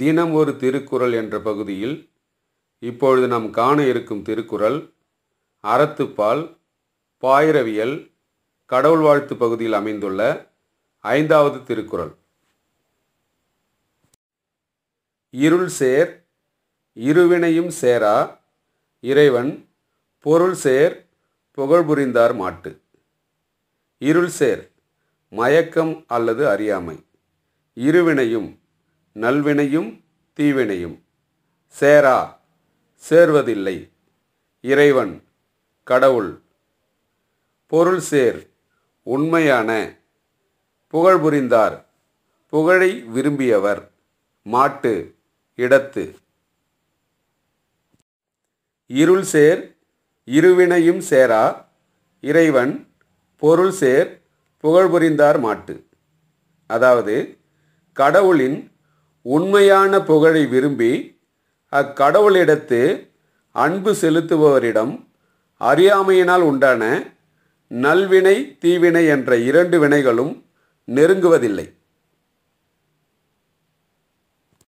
தினம் ஒரு திருக்குறள் என்ற பகுதியில் இப்பொழுது நாம் காண இருக்கும் திருக்குறள் அறத்துப்பால் பாயிரவியல் கடவுள் வாழ்த்து பகுதியில் அமைந்துள்ள ஐந்தாவது திருக்குறள் இருள் சேர் இருவினையும் சேரா இறைவன் பொருள் சேர் புகழ் புரிந்தார் மாட்டு இருள் சேர் மயக்கம் அல்லது அறியாமை இருவினையும் நல்வினையும் தீவினையும் சேரா சேர்வதில்லை இறைவன் கடவுள் பொருள் சேர் உண்மையான புகழ் புரிந்தார் புகழை விரும்பியவர் மாட்டு இடத்து இருள் சேர் இருவினையும் சேரா இறைவன் பொருள் சேர் புகழ் புரிந்தார் மாட்டு அதாவது கடவுளின் உண்மையான புகழை விரும்பி அக்கடவுளிடத்து அன்பு செலுத்துபவரிடம் அறியாமையினால் உண்டான நல்வினை தீவினை என்ற இரண்டு வினைகளும் நெருங்குவதில்லை